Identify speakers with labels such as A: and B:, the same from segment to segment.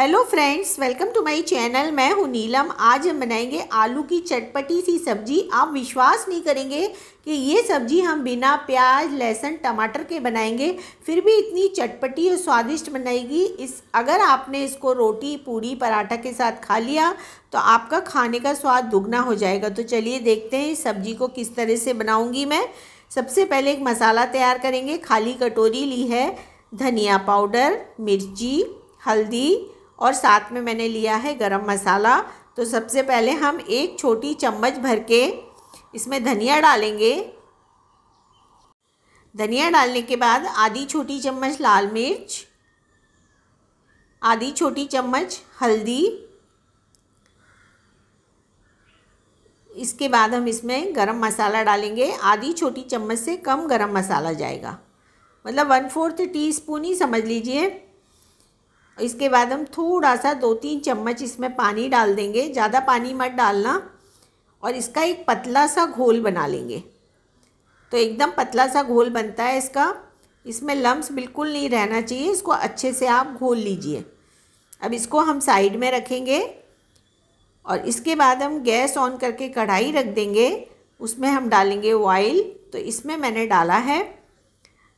A: hello friends welcome to my channel मैं हूं नीलम आज हम बनाएंगे आलू की चटपटी सी सब्जी आप विश्वास नहीं करेंगे कि ये सब्जी हम बिना प्याज लहसुन टमाटर के बनाएंगे फिर भी इतनी चटपटी और स्वादिष्ट बनाएगी इस अगर आपने इसको रोटी पूरी पराठा के साथ खा लिया तो आपका खाने का स्वाद दुगना हो जाएगा तो चलिए देखते हैं इस सब्जी को किस तरह से बनाऊँगी मैं सबसे पहले एक मसाला तैयार करेंगे खाली कटोरी ली है धनिया पाउडर मिर्ची हल्दी और साथ में मैंने लिया है गरम मसाला तो सबसे पहले हम एक छोटी चम्मच भर के इसमें धनिया डालेंगे धनिया डालने के बाद आधी छोटी चम्मच लाल मिर्च आधी छोटी चम्मच हल्दी इसके बाद हम इसमें गरम मसाला डालेंगे आधी छोटी चम्मच से कम गरम मसाला जाएगा मतलब वन फोर्थ टी स्पून ही समझ लीजिए इसके बाद हम थोड़ा सा दो तीन चम्मच इसमें पानी डाल देंगे ज़्यादा पानी मत डालना और इसका एक पतला सा घोल बना लेंगे तो एकदम पतला सा घोल बनता है इसका इसमें लम्स बिल्कुल नहीं रहना चाहिए इसको अच्छे से आप घोल लीजिए अब इसको हम साइड में रखेंगे और इसके बाद हम गैस ऑन करके कढ़ाई रख देंगे उसमें हम डालेंगे ऑयल तो इसमें मैंने डाला है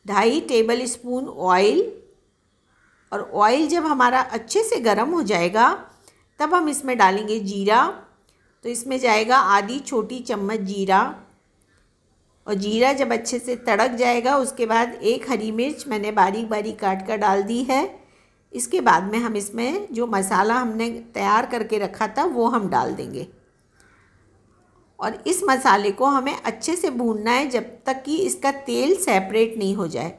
A: ढाई टेबल स्पून ऑयल और ऑयल जब हमारा अच्छे से गर्म हो जाएगा तब हम इसमें डालेंगे जीरा तो इसमें जाएगा आधी छोटी चम्मच जीरा और जीरा जब अच्छे से तड़क जाएगा उसके बाद एक हरी मिर्च मैंने बारीक बारीक काट कर डाल दी है इसके बाद में हम इसमें जो मसाला हमने तैयार करके रखा था वो हम डाल देंगे और इस मसाले को हमें अच्छे से भूनना है जब तक कि इसका तेल सेपरेट नहीं हो जाए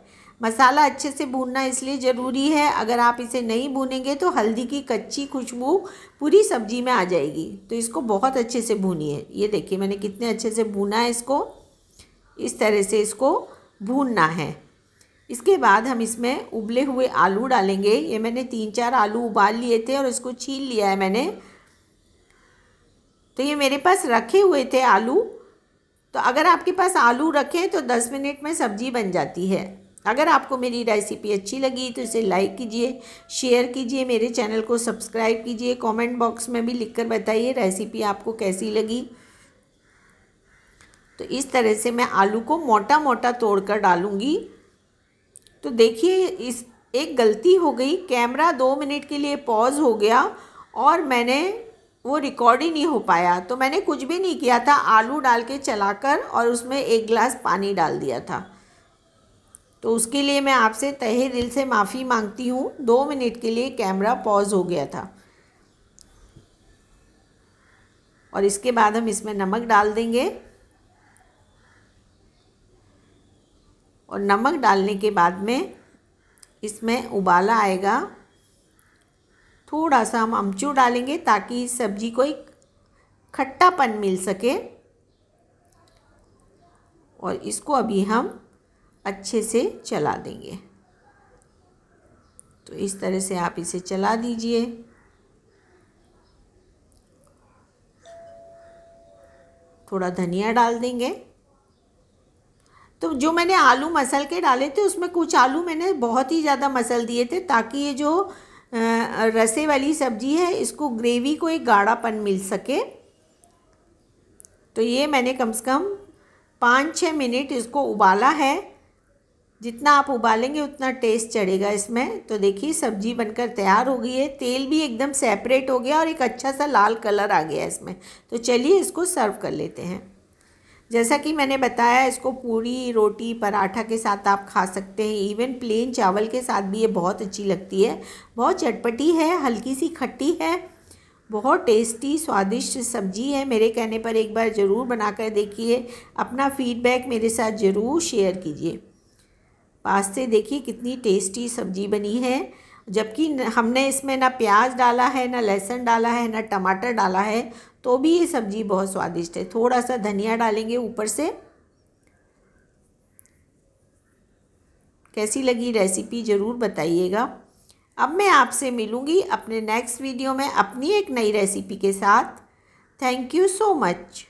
A: मसाला अच्छे से भूनना इसलिए ज़रूरी है अगर आप इसे नहीं भूनेंगे तो हल्दी की कच्ची खुशबू पूरी सब्जी में आ जाएगी तो इसको बहुत अच्छे से भूनिए ये देखिए मैंने कितने अच्छे से भूना है इसको इस तरह से इसको भूनना है इसके बाद हम इसमें उबले हुए आलू डालेंगे ये मैंने तीन चार आलू उबाल लिए थे और इसको छील लिया है मैंने तो ये मेरे पास रखे हुए थे आलू तो अगर आपके पास आलू रखें तो दस मिनट में सब्ज़ी बन जाती है अगर आपको मेरी रेसिपी अच्छी लगी तो इसे लाइक कीजिए शेयर कीजिए मेरे चैनल को सब्सक्राइब कीजिए कमेंट बॉक्स में भी लिखकर बताइए रेसिपी आपको कैसी लगी तो इस तरह से मैं आलू को मोटा मोटा तोड़ कर डालूँगी तो देखिए इस एक गलती हो गई कैमरा दो मिनट के लिए पॉज हो गया और मैंने वो रिकॉर्ड ही नहीं हो पाया तो मैंने कुछ भी नहीं किया था आलू डाल के कर और उसमें एक गिलास पानी डाल दिया था तो उसके लिए मैं आपसे तहे दिल से माफ़ी मांगती हूँ दो मिनट के लिए कैमरा पॉज हो गया था और इसके बाद हम इसमें नमक डाल देंगे और नमक डालने के बाद में इसमें उबाला आएगा थोड़ा सा हम अमचूर डालेंगे ताकि इस सब्ज़ी को एक खट्टापन मिल सके और इसको अभी हम अच्छे से चला देंगे तो इस तरह से आप इसे चला दीजिए थोड़ा धनिया डाल देंगे तो जो मैंने आलू मसल के डाले थे उसमें कुछ आलू मैंने बहुत ही ज़्यादा मसल दिए थे ताकि ये जो रसे वाली सब्जी है इसको ग्रेवी को एक गाढ़ापन मिल सके तो ये मैंने कम से कम पाँच छः मिनट इसको उबाला है जितना आप उबालेंगे उतना टेस्ट चढ़ेगा इसमें तो देखिए सब्जी बनकर तैयार हो गई है तेल भी एकदम सेपरेट हो गया और एक अच्छा सा लाल कलर आ गया इसमें तो चलिए इसको सर्व कर लेते हैं जैसा कि मैंने बताया इसको पूरी रोटी पराठा के साथ आप खा सकते हैं इवन प्लेन चावल के साथ भी ये बहुत अच्छी लगती है बहुत चटपटी है हल्की सी खट्टी है बहुत टेस्टी स्वादिष्ट सब्जी है मेरे कहने पर एक बार ज़रूर बनाकर देखिए अपना फीडबैक मेरे साथ ज़रूर शेयर कीजिए पास्ते देखिए कितनी टेस्टी सब्जी बनी है जबकि हमने इसमें ना प्याज डाला है ना लहसुन डाला है ना टमाटर डाला है तो भी ये सब्ज़ी बहुत स्वादिष्ट है थोड़ा सा धनिया डालेंगे ऊपर से कैसी लगी रेसिपी ज़रूर बताइएगा अब मैं आपसे मिलूँगी अपने नेक्स्ट वीडियो में अपनी एक नई रेसिपी के साथ थैंक यू सो मच